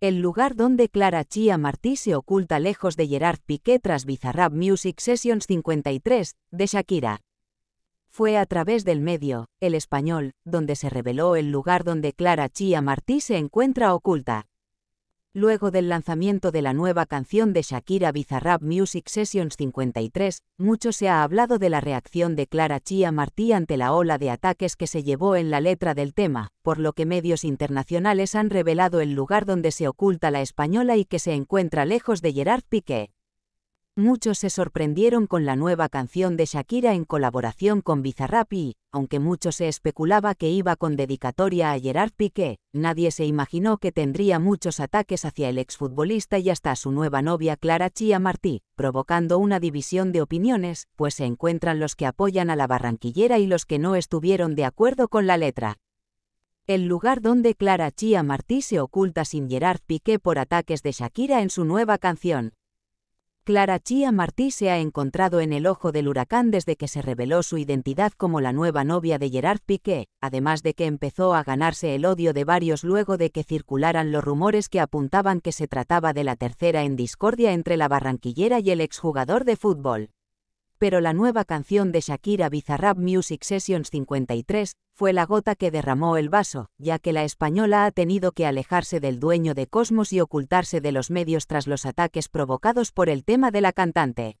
El lugar donde Clara Chia Martí se oculta lejos de Gerard Piqué tras Bizarrap Music Sessions 53, de Shakira. Fue a través del medio, El Español, donde se reveló el lugar donde Clara Chia Martí se encuentra oculta. Luego del lanzamiento de la nueva canción de Shakira Bizarrap Music Sessions 53, mucho se ha hablado de la reacción de Clara Chia Martí ante la ola de ataques que se llevó en la letra del tema, por lo que medios internacionales han revelado el lugar donde se oculta la española y que se encuentra lejos de Gerard Piqué muchos se sorprendieron con la nueva canción de Shakira en colaboración con Bizarrap y, aunque mucho se especulaba que iba con dedicatoria a Gerard Piqué, nadie se imaginó que tendría muchos ataques hacia el exfutbolista y hasta a su nueva novia Clara Chia Martí, provocando una división de opiniones, pues se encuentran los que apoyan a la barranquillera y los que no estuvieron de acuerdo con la letra. El lugar donde Clara Chia Martí se oculta sin Gerard Piqué por ataques de Shakira en su nueva canción, Clara Chia Martí se ha encontrado en el ojo del huracán desde que se reveló su identidad como la nueva novia de Gerard Piqué, además de que empezó a ganarse el odio de varios luego de que circularan los rumores que apuntaban que se trataba de la tercera en discordia entre la barranquillera y el exjugador de fútbol pero la nueva canción de Shakira Bizarrap Music Sessions 53 fue la gota que derramó el vaso, ya que la española ha tenido que alejarse del dueño de Cosmos y ocultarse de los medios tras los ataques provocados por el tema de la cantante.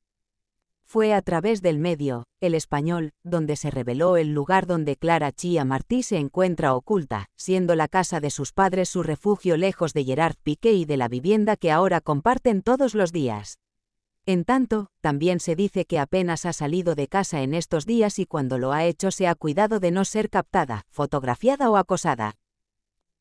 Fue a través del medio, El Español, donde se reveló el lugar donde Clara Chía Martí se encuentra oculta, siendo la casa de sus padres su refugio lejos de Gerard Piqué y de la vivienda que ahora comparten todos los días. En tanto, también se dice que apenas ha salido de casa en estos días y cuando lo ha hecho se ha cuidado de no ser captada, fotografiada o acosada.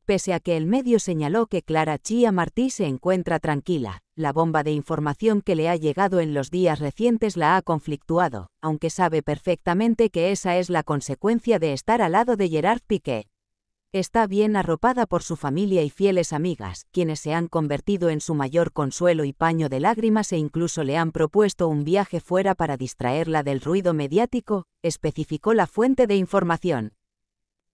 Pese a que el medio señaló que Clara Chia Martí se encuentra tranquila, la bomba de información que le ha llegado en los días recientes la ha conflictuado, aunque sabe perfectamente que esa es la consecuencia de estar al lado de Gerard Piqué. Está bien arropada por su familia y fieles amigas, quienes se han convertido en su mayor consuelo y paño de lágrimas e incluso le han propuesto un viaje fuera para distraerla del ruido mediático, especificó la fuente de información.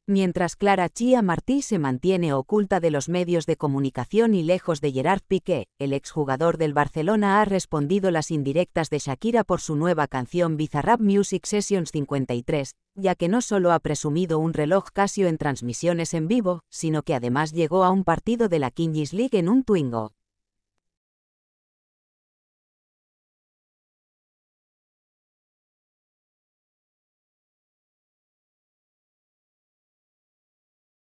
Mientras Clara Chia Martí se mantiene oculta de los medios de comunicación y lejos de Gerard Piqué, el exjugador del Barcelona ha respondido las indirectas de Shakira por su nueva canción Bizarrap Music Sessions 53, ya que no solo ha presumido un reloj Casio en transmisiones en vivo, sino que además llegó a un partido de la Kings League en un Twingo.